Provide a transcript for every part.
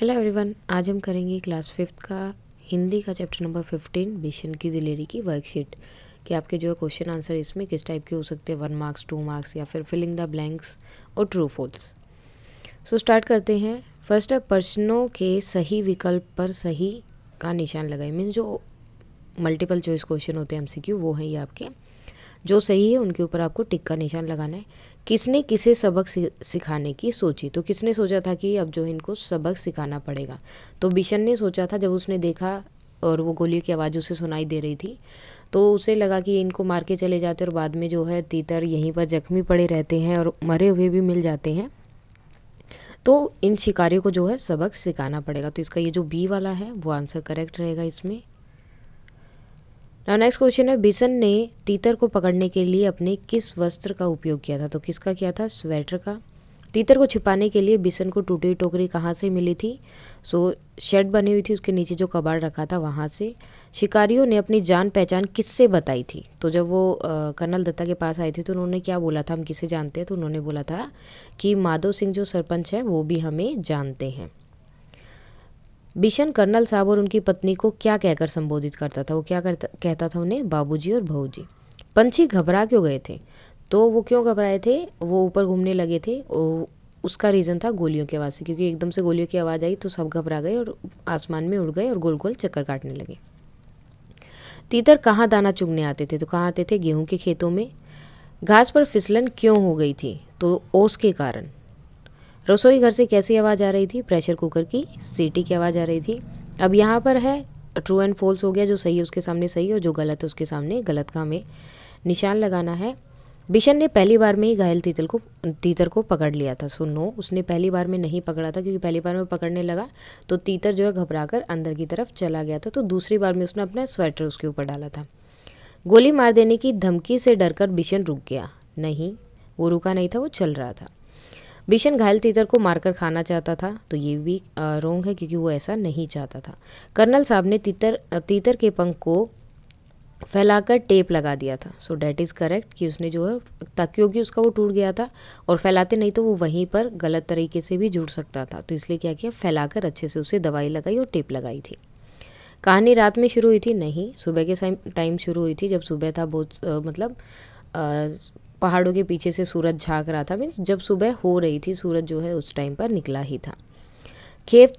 hello everyone आज हम करेंगे क्लास फिफ्थ का हिंदी का चैप्टर नंबर फिफ्टीन बेसन की दिलेरी की वर्कशीट कि आपके जो है क्वेश्चन आंसर इसमें किस टाइप के हो सकते हैं वन मार्क्स टू मार्क्स या फिर फिलिंग द ब्लैंक्स और ट्रू फोल्स सो स्टार्ट करते हैं फर्स्ट है प्रश्नों के सही विकल्प पर सही का निशान लगाए मीन्स जो मल्टीपल चॉइस क्वेश्चन होते हैं एम वो हैं ये आपके जो सही है उनके ऊपर आपको टिक का निशान लगाना है किसने किसे सबक सिखाने की सोची तो किसने सोचा था कि अब जो इनको सबक सिखाना पड़ेगा तो बिशन ने सोचा था जब उसने देखा और वो गोलियों की आवाज़ उसे सुनाई दे रही थी तो उसे लगा कि इनको मार के चले जाते और बाद में जो है तीतर यहीं पर जख्मी पड़े रहते हैं और मरे हुए भी मिल जाते हैं तो इन शिकारियों को जो है सबक सिखाना पड़ेगा तो इसका ये जो बी वाला है वो आंसर करेक्ट रहेगा इसमें नाउ नेक्स्ट क्वेश्चन है बिसन ने तीतर को पकड़ने के लिए अपने किस वस्त्र का उपयोग किया था तो किसका किया था स्वेटर का तीतर को छिपाने के लिए बिसन को टूटी टोकरी कहाँ से मिली थी सो so, शेड बनी हुई थी उसके नीचे जो कबाड़ रखा था वहाँ से शिकारियों ने अपनी जान पहचान किससे बताई थी तो जब वो कर्नल दत्ता के पास आए थे तो उन्होंने क्या बोला था हम किसे जानते हैं तो उन्होंने बोला था कि माधव सिंह जो सरपंच है वो भी हमें जानते हैं बिशन कर्नल साहब और उनकी पत्नी को क्या कहकर संबोधित करता था वो क्या करता कहता था उन्हें बाबूजी और जी पंछी घबरा क्यों गए थे तो वो क्यों घबराए थे वो ऊपर घूमने लगे थे उसका रीज़न था गोलियों की आवाज़ से क्योंकि एकदम से गोलियों की आवाज़ आई तो सब घबरा गए और आसमान में उड़ गए और गोल गोल चक्कर काटने लगे तीतर कहाँ दाना चुगने आते थे तो कहाँ आते थे गेहूं के खेतों में घास पर फिसलन क्यों हो गई थी तो ओस के कारण रसोई घर से कैसी आवाज़ आ रही थी प्रेशर कुकर की सीटी की आवाज़ आ रही थी अब यहाँ पर है ट्रू एंड फॉल्स हो गया जो सही है उसके सामने सही और जो गलत है उसके सामने गलत का हमें निशान लगाना है बिशन ने पहली बार में ही घायल तीतल को तीतर को पकड़ लिया था सो नो उसने पहली बार में नहीं पकड़ा था क्योंकि पहली बार में पकड़ने लगा तो तीतर जो है घबरा कर अंदर की तरफ चला गया था तो दूसरी बार में उसने अपना स्वेटर उसके ऊपर डाला था गोली मार देने की धमकी से डरकर बिशन रुक गया नहीं वो रुका नहीं था वो चल रहा था बिशन घायल तीतर को मारकर खाना चाहता था तो ये भी रोंग है क्योंकि वो ऐसा नहीं चाहता था कर्नल साहब ने तीतर तीतर के पंख को फैलाकर टेप लगा दिया था सो डैट इज़ करेक्ट कि उसने जो है क्योंकि उसका वो टूट गया था और फैलाते नहीं तो वो वहीं पर गलत तरीके से भी जुड़ सकता था तो इसलिए क्या किया फैलाकर अच्छे से उसे दवाई लगाई और टेप लगाई थी कहानी रात में शुरू हुई थी नहीं सुबह के टाइम शुरू हुई थी जब सुबह था बहुत मतलब पहाड़ों के पीछे से सूरज झाँक रहा था मीन्स जब सुबह हो रही थी सूरज जो है उस टाइम पर निकला ही था खेत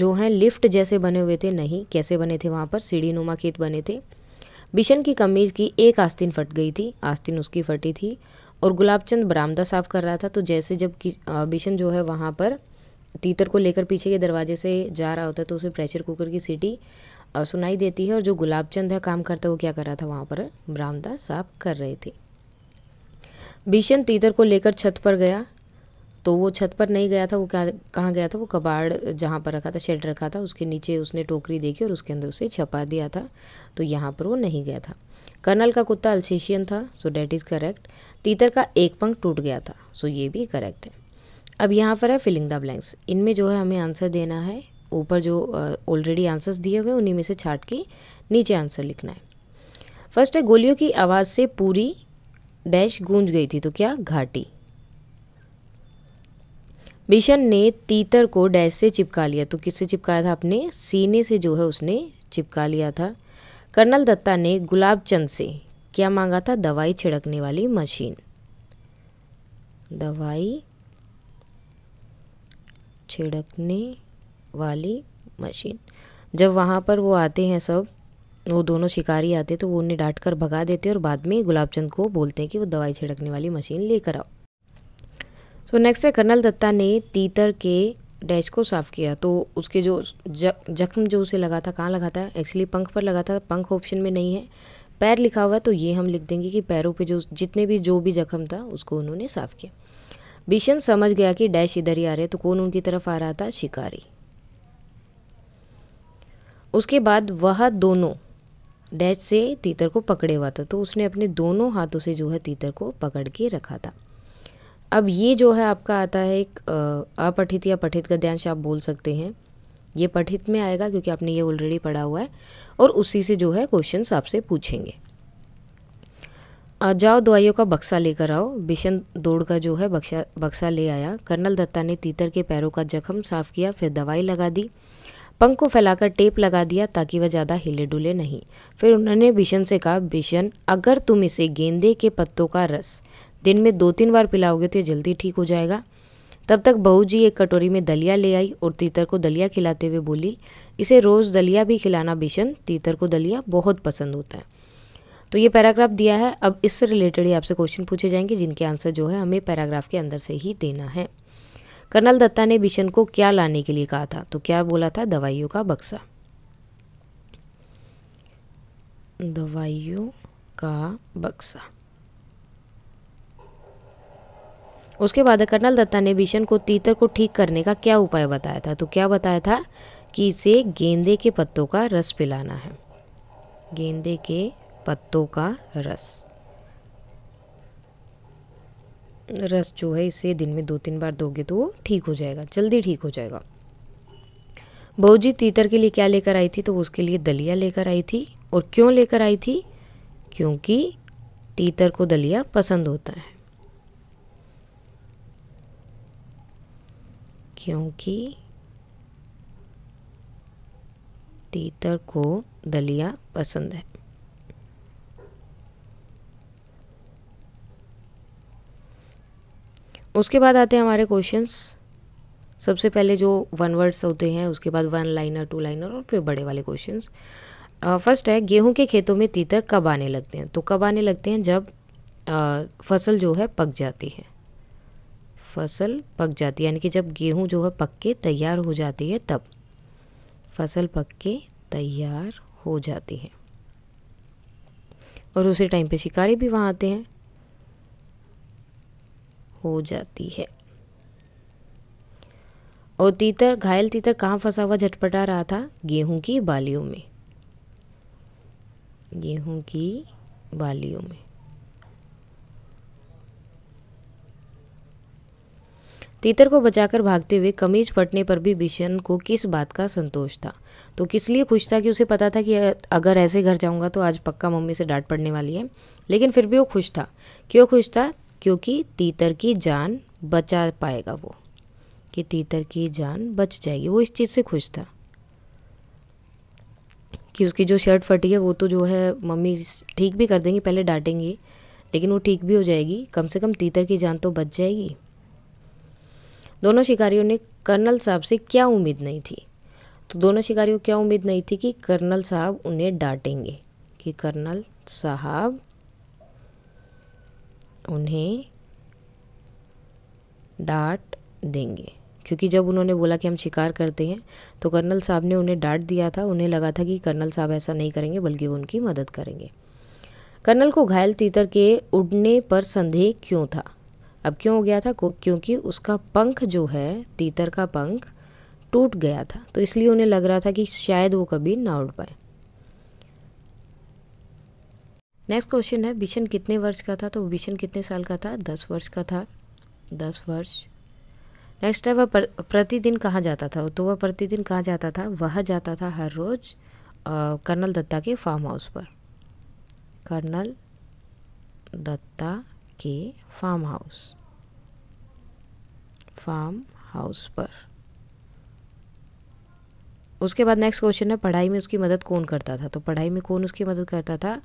जो हैं लिफ्ट जैसे बने हुए थे नहीं कैसे बने थे वहाँ पर सीढ़ी नुमा खेत बने थे बिशन की कमीज की एक आस्तीन फट गई थी आस्तीन उसकी फटी थी और गुलाबचंद बरामदा साफ कर रहा था तो जैसे जब बिशन जो है वहाँ पर तीतर को लेकर पीछे के दरवाजे से जा रहा होता है तो उसे प्रेशर कुकर की सीटी सुनाई देती है और जो गुलाबचंद है काम करता है वो क्या कर रहा था वहाँ पर बरामदा साफ कर रहे थे भीषण तीतर को लेकर छत पर गया तो वो छत पर नहीं गया था वो क्या कहाँ गया था वो कबाड़ जहाँ पर रखा था शेड रखा था उसके नीचे उसने टोकरी देखी और उसके अंदर उसे छपा दिया था तो यहाँ पर वो नहीं गया था कर्नल का कुत्ता अल्सेशियन था सो डैट इज़ करेक्ट तीतर का एक पंख टूट गया था सो ये भी करेक्ट है अब यहाँ पर है फिलिंग द ब्लैंक्स इनमें जो है हमें आंसर देना है ऊपर जो ऑलरेडी आंसर्स दिए हुए उन्हीं में से छाट के नीचे आंसर लिखना है फर्स्ट है गोलियों की आवाज़ से पूरी डैश गूंज गई थी तो क्या घाटी बिशन ने तीतर को डैश से चिपका लिया तो किससे चिपकाया था अपने सीने से जो है उसने चिपका लिया था कर्नल दत्ता ने गुलाब चंद से क्या मांगा था दवाई छिड़कने वाली मशीन दवाई छिड़कने वाली मशीन जब वहाँ पर वो आते हैं सब वो दोनों शिकारी आते तो वो उन्हें डांट कर भगा देते और बाद में गुलाबचंद को बोलते हैं कि वो दवाई छिड़कने वाली मशीन लेकर आओ तो नेक्स्ट है कर्नल दत्ता ने तीतर के डैश को साफ किया तो उसके जो जख्म जो उसे लगा था कहाँ लगा था एक्चुअली पंख पर लगा था पंख ऑप्शन में नहीं है पैर लिखा हुआ है तो ये हम लिख देंगे कि पैरों पे जो जितने भी जो भी जख्म था उसको उन्होंने साफ किया भीषण समझ गया कि डैश इधर ही आ रहे तो कौन उनकी तरफ आ रहा था शिकारी उसके बाद वह दोनों डैच से तीतर को पकड़े हुआ था तो उसने अपने दोनों हाथों से जो है तीतर को पकड़ के रखा था अब ये जो है आपका आता है एक अपठित या पठित गद्यांश आप बोल सकते हैं ये पठित में आएगा क्योंकि आपने ये ऑलरेडी पढ़ा हुआ है और उसी से जो है क्वेश्चन आपसे पूछेंगे जाओ दवाइयों का बक्सा लेकर आओ बिशन दौड़ का जो है बक्सा बक्सा ले आया कर्नल दत्ता ने तीतर के पैरों का जख्म साफ किया फिर दवाई लगा दी पंख को फैलाकर टेप लगा दिया ताकि वह ज़्यादा हिले डुले नहीं फिर उन्होंने बिशन से कहा बिशन अगर तुम इसे गेंदे के पत्तों का रस दिन में दो तीन बार पिलाओगे तो जल्दी ठीक हो जाएगा तब तक बहू जी एक कटोरी में दलिया ले आई और तीतर को दलिया खिलाते हुए बोली इसे रोज़ दलिया भी खिलाना बिशन तीतर को दलिया बहुत पसंद होता है तो ये पैराग्राफ दिया है अब इससे रिलेटेड ही आपसे क्वेश्चन पूछे जाएंगे जिनके आंसर जो है हमें पैराग्राफ के अंदर से ही देना है कर्नल दत्ता ने बिशन को क्या लाने के लिए कहा था तो क्या बोला था दवाइयों का बक्सा दवाइयों का बक्सा उसके बाद कर्नल दत्ता ने भीषण को तीतर को ठीक करने का क्या उपाय बताया था तो क्या बताया था कि इसे गेंदे के पत्तों का रस पिलाना है गेंदे के पत्तों का रस रस जो है इसे दिन में दो तीन बार दोगे तो वो ठीक हो जाएगा जल्दी ठीक हो जाएगा बहू जी तीतर के लिए क्या लेकर आई थी तो उसके लिए दलिया लेकर आई थी और क्यों लेकर आई थी क्योंकि तीतर को दलिया पसंद होता है क्योंकि तीतर को दलिया पसंद है उसके बाद आते हैं हमारे क्वेश्चंस सबसे पहले जो वन वर्ड्स होते हैं उसके बाद वन लाइनर टू लाइनर और फिर बड़े वाले क्वेश्चन फर्स्ट है गेहूं के खेतों में तीतर कब आने लगते हैं तो कब आने लगते हैं जब आ, फसल जो है पक जाती है फसल पक जाती है यानी कि जब गेहूं जो है पक के तैयार हो जाती है तब फसल पक के तैयार हो जाती है और उसी टाइम पे शिकारी भी वहाँ आते हैं हो जाती है और तीतर घायल तीतर कहाँ फंसा हुआ झटपटा रहा था गेहूं की बालियों में गेहूं की बालियों में तीतर को बचाकर भागते हुए कमीज फटने पर भी बिशन को किस बात का संतोष था तो किस लिए खुश था कि उसे पता था कि अगर ऐसे घर जाऊंगा तो आज पक्का मम्मी से डांट पड़ने वाली है लेकिन फिर भी वो खुश था क्यों खुश था क्योंकि तीतर की जान बचा पाएगा वो कि तीतर की जान बच जाएगी वो इस चीज़ से खुश था कि उसकी जो शर्ट फटी है वो तो जो है मम्मी ठीक भी कर देंगी पहले डांटेंगी लेकिन वो ठीक भी हो जाएगी कम से कम तीतर की जान तो बच जाएगी दोनों शिकारियों ने कर्नल साहब से क्या उम्मीद नहीं थी तो दोनों शिकारियों क्या उम्मीद नहीं थी कि कर्नल साहब उन्हें डांटेंगे कि कर्नल साहब उन्हें डांट देंगे क्योंकि जब उन्होंने बोला कि हम शिकार करते हैं तो कर्नल साहब ने उन्हें डांट दिया था उन्हें लगा था कि कर्नल साहब ऐसा नहीं करेंगे बल्कि वो उनकी मदद करेंगे कर्नल को घायल तीतर के उड़ने पर संदेह क्यों था अब क्यों हो गया था क्योंकि उसका पंख जो है तीतर का पंख टूट गया था तो इसलिए उन्हें लग रहा था कि शायद वो कभी ना उड़ पाए नेक्स्ट क्वेश्चन है विशन कितने वर्ष का था तो विशन कितने साल का था दस वर्ष का था दस वर्ष नेक्स्ट है वह प्रतिदिन कहाँ जाता था तो वह प्रतिदिन कहाँ जाता था वह जाता था हर रोज़ कर्नल दत्ता के फार्म हाउस पर कर्नल दत्ता के फार्म हाउस फार्म हाउस पर उसके बाद नेक्स्ट क्वेश्चन है पढ़ाई में उसकी मदद कौन करता था तो पढ़ाई में कौन उसकी मदद करता था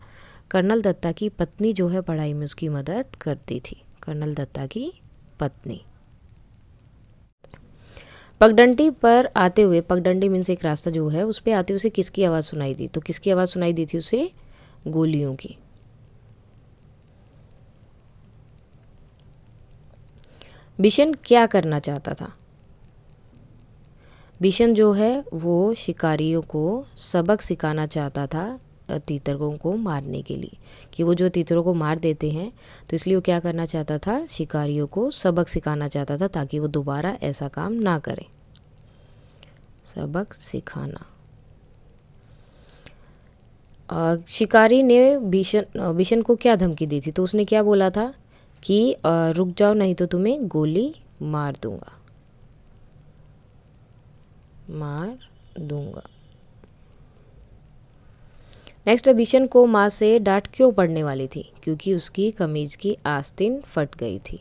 कर्नल दत्ता की पत्नी जो है पढ़ाई में उसकी मदद करती थी कर्नल दत्ता की पत्नी पगडंडी पर आते हुए पगडंडी मीन्स एक रास्ता जो है उस पर आते उसे किसकी आवाज़ सुनाई दी तो किसकी आवाज़ सुनाई दी थी उसे गोलियों की बिशन क्या करना चाहता था बिशन जो है वो शिकारियों को सबक सिखाना चाहता था तीतरों को मारने के लिए कि वो जो तीतरों को मार देते हैं तो इसलिए वो क्या करना चाहता था शिकारियों को सबक सिखाना चाहता था ताकि वो दोबारा ऐसा काम ना करें सबक सिखाना शिकारी ने भीषण भीषण को क्या धमकी दी थी तो उसने क्या बोला था कि रुक जाओ नहीं तो तुम्हें गोली मार दूंगा मार दूंगा नेक्स्ट विशन को माँ से डांट क्यों पड़ने वाली थी क्योंकि उसकी कमीज की आस्तीन फट गई थी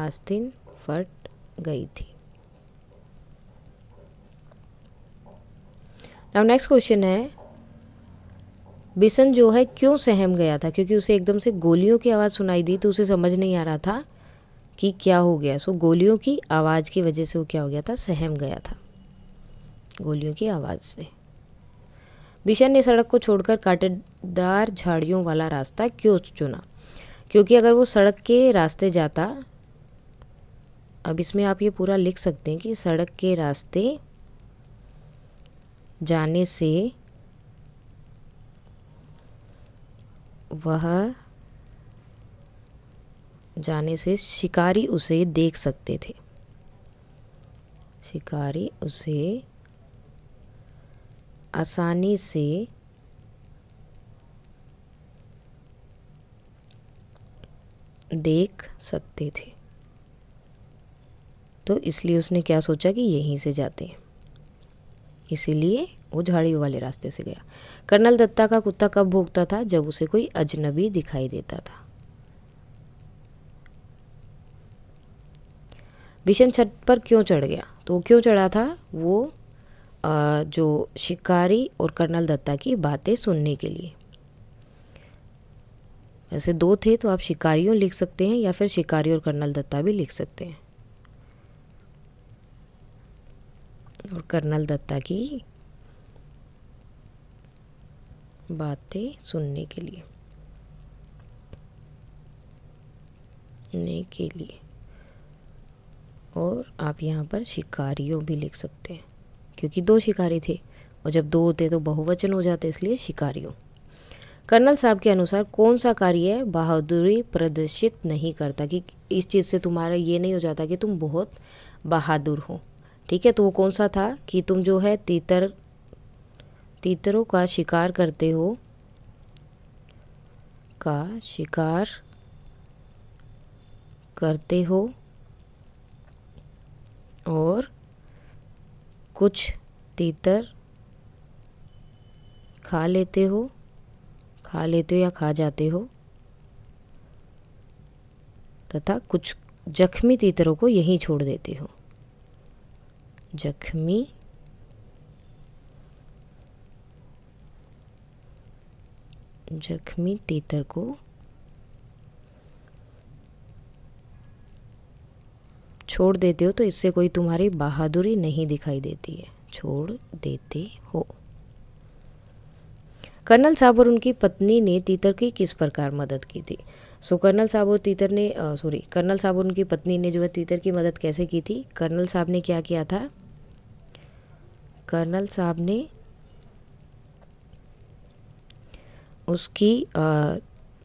आस्तीन फट गई थी नाउ नेक्स्ट क्वेश्चन है बिशन जो है क्यों सहम गया था क्योंकि उसे एकदम से गोलियों की आवाज़ सुनाई दी तो उसे समझ नहीं आ रहा था कि क्या हो गया सो so, गोलियों की आवाज़ की वजह से वो क्या हो गया था सहम गया था गोलियों की आवाज़ से बिशन ने सड़क को छोड़कर कांटेदार झाड़ियों वाला रास्ता क्यों चुना क्योंकि अगर वो सड़क के रास्ते जाता अब इसमें आप ये पूरा लिख सकते हैं कि सड़क के रास्ते जाने से वह जाने से शिकारी उसे देख सकते थे शिकारी उसे आसानी से देख सकते थे तो इसलिए उसने क्या सोचा कि यहीं से जाते हैं इसीलिए वो झाड़ियों वाले रास्ते से गया कर्नल दत्ता का कुत्ता कब भोगता था जब उसे कोई अजनबी दिखाई देता था भीषण छत पर क्यों चढ़ गया तो क्यों चढ़ा था वो जो शिकारी और कर्नल दत्ता की बातें सुनने के लिए वैसे दो थे तो आप शिकारियों लिख सकते हैं या फिर शिकारी और कर्नल दत्ता भी लिख सकते हैं और कर्नल दत्ता की बातें सुनने के लिए ने के लिए और आप यहाँ पर शिकारियों भी लिख सकते हैं क्योंकि दो शिकारी थे और जब दो होते तो बहुवचन हो जाते इसलिए शिकारियों कर्नल साहब के अनुसार कौन सा कार्य बहादुरी प्रदर्शित नहीं करता कि इस चीज़ से तुम्हारा ये नहीं हो जाता कि तुम बहुत बहादुर हो ठीक है तो वो कौन सा था कि तुम जो है तीतर तीतरों का शिकार करते हो का शिकार करते हो और कुछ तीतर खा लेते हो खा लेते हो या खा जाते हो तथा कुछ जख्मी तीतरों को यहीं छोड़ देते हो जख्मी जख्मी तीतर को छोड़ देते हो तो इससे कोई तुम्हारी बहादुरी नहीं दिखाई देती है छोड़ देते हो कर्नल साहब और उनकी पत्नी ने तीतर की किस प्रकार मदद की थी सो कर्नल साहब और तीतर ने सॉरी कर्नल साहब और उनकी पत्नी ने जो है तीतर की मदद कैसे की थी कर्नल साहब ने क्या किया था कर्नल साहब ने उसकी आ,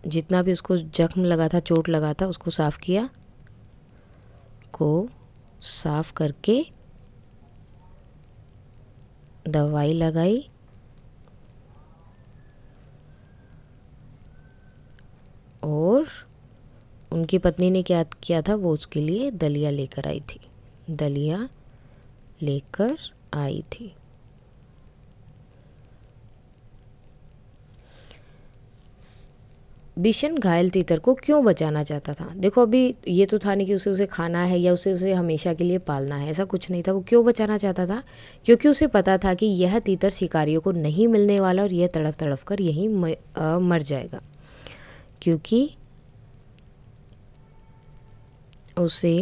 जितना भी उसको जख्म लगा था चोट लगा था उसको साफ़ किया को साफ करके दवाई लगाई और उनकी पत्नी ने क्या किया था वो उसके लिए दलिया लेकर आई थी दलिया लेकर आई थी बिशन घायल तीतर को क्यों बचाना चाहता था देखो अभी ये तो था नहीं कि उसे उसे खाना है या उसे उसे हमेशा के लिए पालना है ऐसा कुछ नहीं था वो क्यों बचाना चाहता था क्योंकि उसे पता था कि यह तीतर शिकारियों को नहीं मिलने वाला और यह तड़प तड़प कर यहीं मर जाएगा क्योंकि उसे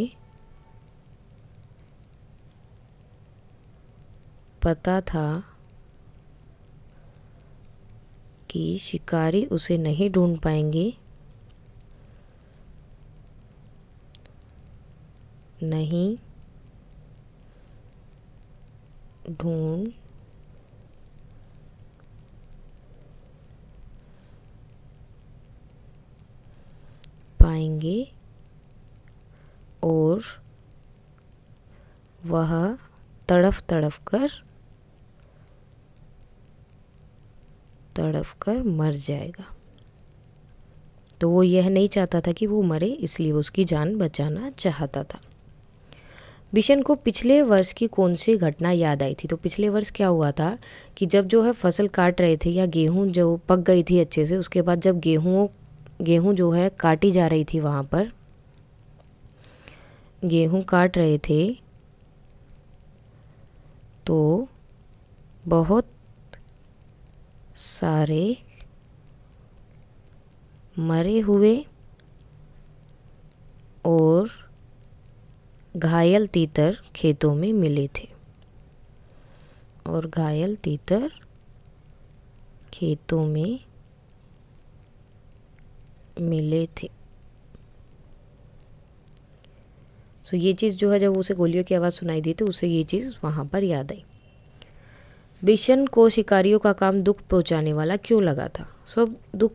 पता था कि शिकारी उसे नहीं ढूंढ पाएंगे नहीं ढूंढ पाएंगे और वह तड़फ तड़फ कर तड़फ कर मर जाएगा तो वो यह नहीं चाहता था कि वो मरे इसलिए वो उसकी जान बचाना चाहता था बिशन को पिछले वर्ष की कौन सी घटना याद आई थी तो पिछले वर्ष क्या हुआ था कि जब जो है फसल काट रहे थे या गेहूं जो पक गई थी अच्छे से उसके बाद जब गेहूं गेहूं जो है काटी जा रही थी वहां पर गेहूं काट रहे थे तो बहुत सारे मरे हुए और घायल तीतर खेतों में मिले थे और घायल तीतर खेतों में मिले थे सो तो so, ये चीज़ जो है जब उसे गोलियों की आवाज़ सुनाई दी तो उसे ये चीज़ वहाँ पर याद आई बिशन को शिकारियों का काम दुख पहुंचाने वाला क्यों लगा था सब दुख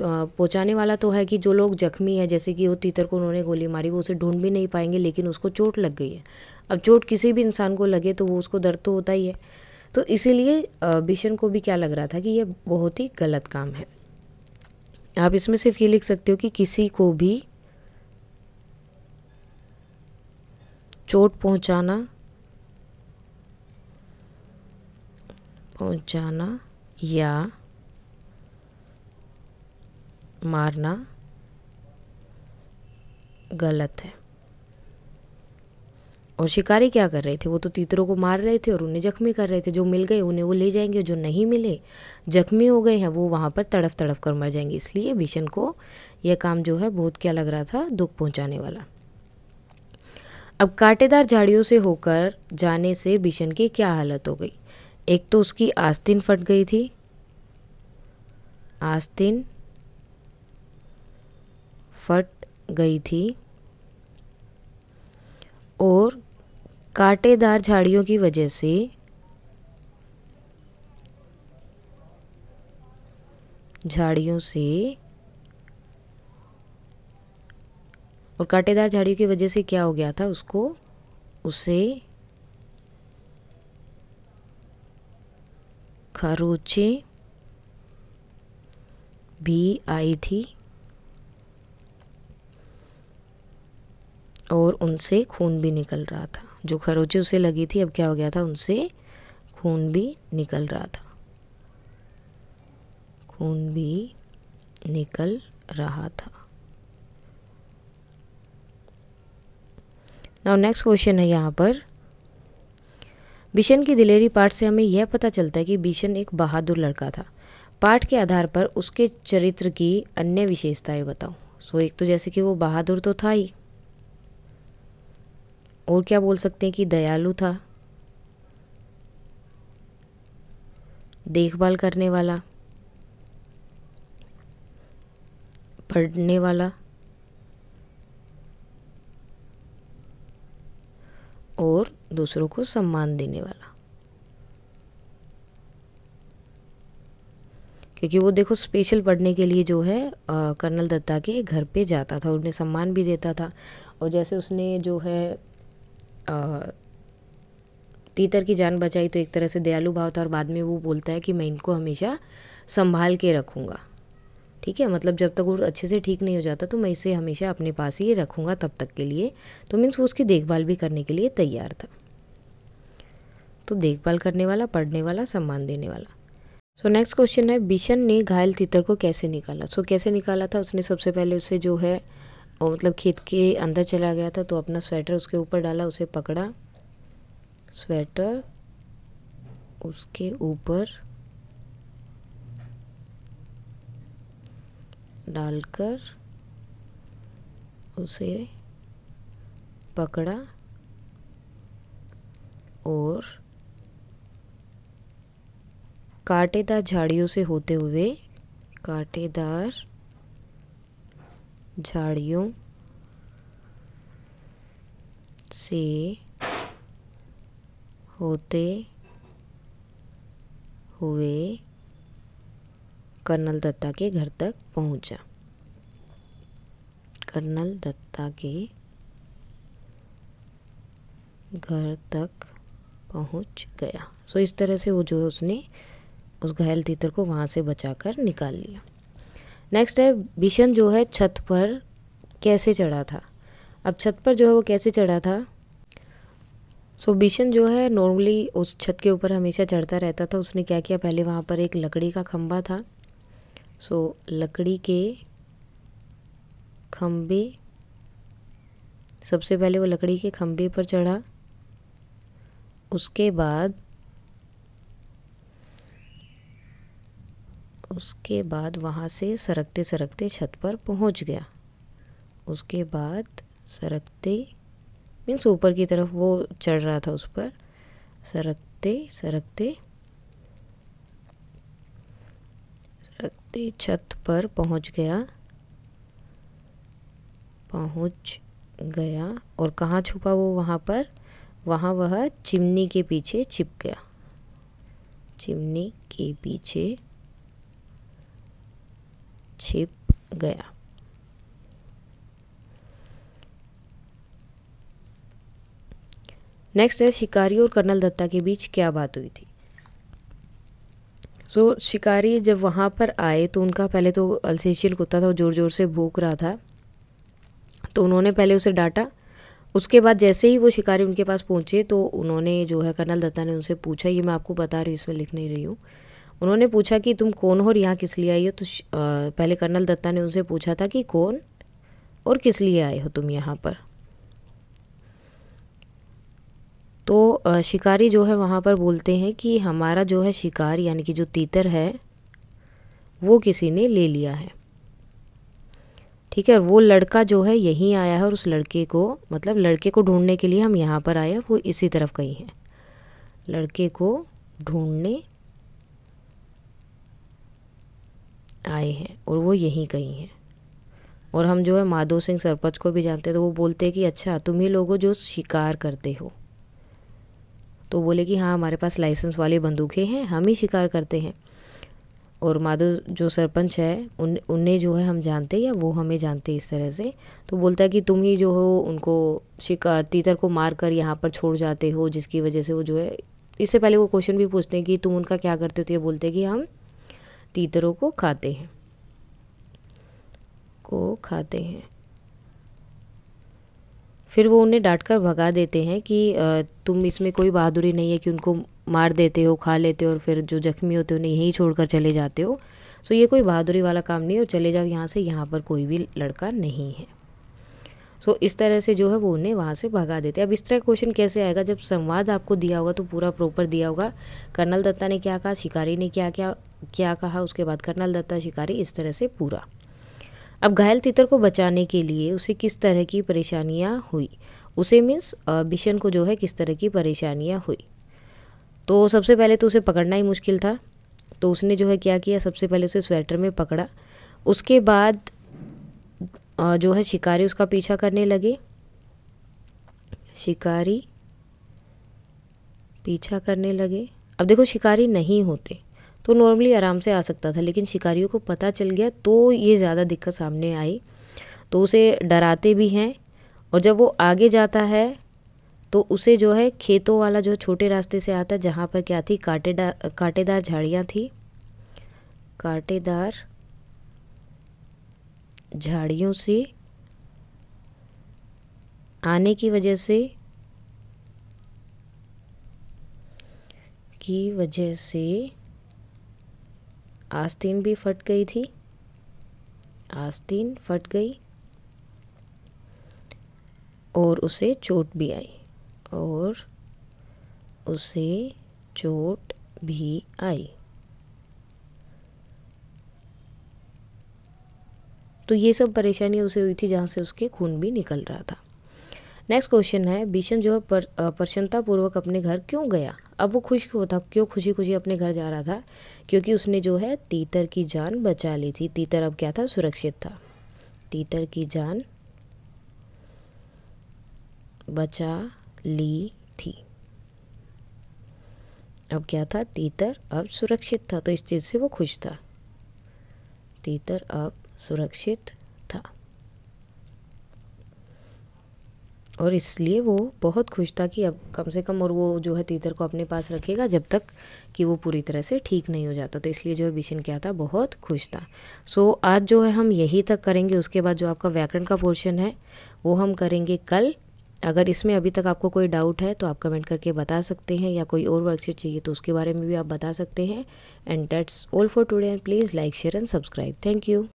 पहुंचाने वाला तो है कि जो लोग जख्मी है जैसे कि वो तीतर को उन्होंने गोली मारी वो उसे ढूंढ भी नहीं पाएंगे लेकिन उसको चोट लग गई है अब चोट किसी भी इंसान को लगे तो वो उसको दर्द तो होता ही है तो इसीलिए बिशन को भी क्या लग रहा था कि ये बहुत ही गलत काम है आप इसमें सिर्फ ये लिख सकते हो कि किसी को भी चोट पहुंचाना पहुंचाना या मारना गलत है और शिकारी क्या कर रहे थे वो तो तीतरों को मार रहे थे और उन्हें जख्मी कर रहे थे जो मिल गए उन्हें वो ले जाएंगे जो नहीं मिले जख्मी हो गए हैं वो वहाँ पर तड़फ तड़फ कर मर जाएंगे इसलिए भीषण को यह काम जो है बहुत क्या लग रहा था दुख पहुँचाने वाला अब कांटेदार झाड़ियों से होकर जाने से भीषण की क्या हालत हो गई एक तो उसकी आस्तीन फट गई थी आस्तीन फट गई थी और कांटेदार झाड़ियों की वजह से झाड़ियों से और कांटेदार झाड़ियों की वजह से क्या हो गया था उसको उसे खरोचे भी आई थी और उनसे खून भी निकल रहा था जो खरोचे उसे लगी थी अब क्या हो गया था उनसे खून भी निकल रहा था खून भी निकल रहा था नाउ नेक्स्ट क्वेश्चन है यहाँ पर बिशन की दिलेरी पाठ से हमें यह पता चलता है कि बिशन एक बहादुर लड़का था पाठ के आधार पर उसके चरित्र की अन्य विशेषताएं बताओ सो एक तो जैसे कि वो बहादुर तो था ही और क्या बोल सकते हैं कि दयालु था देखभाल करने वाला पढ़ने वाला दूसरों को सम्मान देने वाला क्योंकि वो देखो स्पेशल पढ़ने के लिए जो है आ, कर्नल दत्ता के घर पे जाता था उन्हें सम्मान भी देता था और जैसे उसने जो है आ, तीतर की जान बचाई तो एक तरह से दयालु भाव था और बाद में वो बोलता है कि मैं इनको हमेशा संभाल के रखूँगा ठीक है मतलब जब तक वो अच्छे से ठीक नहीं हो जाता तो मैं इसे हमेशा अपने पास ही रखूँगा तब तक के लिए तो मीन्स वो उसकी देखभाल भी करने के लिए तैयार था तो देखभाल करने वाला पढ़ने वाला सम्मान देने वाला सो नेक्स्ट क्वेश्चन है बिशन ने घायल तीतर को कैसे निकाला सो so, कैसे निकाला था उसने सबसे पहले उसे जो है वो मतलब खेत के अंदर चला गया था तो अपना स्वेटर उसके ऊपर डाला उसे पकड़ा स्वेटर उसके ऊपर डालकर उसे पकड़ा और कांटेदार झाड़ियों से होते हुए कांटेदार झाड़ियों से होते हुए कर्नल दत्ता के घर तक पहुंचा कर्नल दत्ता के घर तक पहुंच गया सो so, इस तरह से वो जो है उसने उस घायल तीतर को वहाँ से बचाकर निकाल लिया नेक्स्ट है भीषण जो है छत पर कैसे चढ़ा था अब छत पर जो है वो कैसे चढ़ा था सो so, भीषण जो है नॉर्मली उस छत के ऊपर हमेशा चढ़ता रहता था उसने क्या किया पहले वहाँ पर एक लकड़ी का खम्बा था सो so, लकड़ी के खम्बे सबसे पहले वो लकड़ी के खम्बे पर चढ़ा उसके बाद उसके बाद वहाँ से सरकते सरकते छत पर पहुँच गया उसके बाद सरकते मीन्स ऊपर की तरफ वो चढ़ रहा था उस पर सरकते सरकते सरकते छत पर पहुँच गया पहुँच गया और कहाँ छुपा वो वहाँ पर वहाँ वह चिमनी के पीछे छिप गया चिमनी के पीछे छिप गया नेक्स्ट है शिकारी और कर्नल दत्ता के बीच क्या बात हुई थी सो so, शिकारी जब वहाँ पर आए तो उनका पहले तो अल्सेशियल कुत्ता था वो ज़ोर ज़ोर से भूख रहा था तो उन्होंने पहले उसे डांटा उसके बाद जैसे ही वो शिकारी उनके पास पहुँचे तो उन्होंने जो है कर्नल दत्ता ने उनसे पूछा ये मैं आपको बता रही हूँ इसमें लिख नहीं रही हूँ उन्होंने पूछा कि तुम कौन हो और यहाँ किस लिए आई हो तो पहले कर्नल दत्ता ने उनसे पूछा था कि कौन और किस लिए आए हो तुम यहाँ पर तो शिकारी जो है वहाँ पर बोलते हैं कि हमारा जो है शिकार यानी कि जो तीतर है वो किसी ने ले लिया है ठीक है वो लड़का जो है यहीं आया है और उस लड़के को मतलब लड़के को ढूंढने के लिए हम यहाँ पर आए हैं वो इसी तरफ गई हैं लड़के को ढूंढने आए हैं और वो यहीं कहीं हैं और हम जो है माधो सिंह सरपंच को भी जानते हैं तो वो बोलते हैं कि अच्छा तुम ही लोगों जो शिकार करते हो तो बोले कि हाँ हमारे पास लाइसेंस वाली बंदूकें हैं हम ही शिकार करते हैं और माधव जो सरपंच है उन उन्हें जो है हम जानते या वो हमें जानते इस तरह से तो बोलता है कि तुम ही जो हो उनको शिका तीतर को मार कर यहाँ पर छोड़ जाते हो जिसकी वजह से वो जो है इससे पहले वो क्वेश्चन भी पूछते हैं कि तुम उनका क्या करते हो तो ये बोलते हैं कि हम तीतरों को खाते हैं को खाते हैं फिर वो उन्हें डांट कर भगा देते हैं कि तुम इसमें कोई बहादुरी नहीं है कि उनको मार देते हो खा लेते हो और फिर जो जख्मी होते हो उन्हें यहीं छोड़कर चले जाते हो सो ये कोई बहादुरी वाला काम नहीं है और चले जाओ यहाँ से यहाँ पर कोई भी लड़का नहीं है सो इस तरह से जो है वो उन्हें वहाँ से भगा देते अब इस तरह क्वेश्चन कैसे आएगा जब संवाद आपको दिया होगा तो पूरा प्रॉपर दिया होगा कर्नल दत्ता ने क्या कहा शिकारी ने क्या क्या क्या कहा उसके बाद कर्नल दत्ता शिकारी इस तरह से पूरा अब घायल तितर को बचाने के लिए उसे किस तरह की परेशानियाँ हुई उसे मीन्स बिशन को जो है किस तरह की परेशानियाँ हुई तो सबसे पहले तो उसे पकड़ना ही मुश्किल था तो उसने जो है क्या किया सबसे पहले उसे स्वेटर में पकड़ा उसके बाद जो है शिकारी उसका पीछा करने लगे शिकारी पीछा करने लगे अब देखो शिकारी नहीं होते तो नॉर्मली आराम से आ सकता था लेकिन शिकारियों को पता चल गया तो ये ज़्यादा दिक्कत सामने आई तो उसे डराते भी हैं और जब वो आगे जाता है तो उसे जो है खेतों वाला जो छोटे रास्ते से आता है जहाँ पर क्या थी काटेदार कांटेदार झाड़ियाँ थी काटेदार झाड़ियों से आने की वजह से की वजह से आस्तीन भी फट गई थी आस्तीन फट गई और उसे चोट भी आई और उसे चोट भी आई तो ये सब परेशानी उसे हुई थी जहाँ से उसके खून भी निकल रहा था नेक्स्ट क्वेश्चन है भीषण जो है पर, प्रसन्नतापूर्वक अपने घर क्यों गया अब वो खुश क्यों था क्यों खुशी खुशी अपने घर जा रहा था क्योंकि उसने जो है तीतर की जान बचा ली थी तीतर अब क्या था सुरक्षित था तीतर की जान बचा ली थी अब क्या था तीतर अब सुरक्षित था तो इस चीज़ से वो खुश था तीतर अब सुरक्षित और इसलिए वो बहुत खुश था कि अब कम से कम और वो जो है तीतर को अपने पास रखेगा जब तक कि वो पूरी तरह से ठीक नहीं हो जाता तो इसलिए जो है बिशन क्या था बहुत खुश था सो so, आज जो है हम यही तक करेंगे उसके बाद जो आपका व्याकरण का पोर्शन है वो हम करेंगे कल अगर इसमें अभी तक आपको कोई डाउट है तो आप कमेंट करके बता सकते हैं या कोई और वर्कशीट चाहिए तो उसके बारे में भी आप बता सकते हैं and that's all for today and please like share and subscribe thank you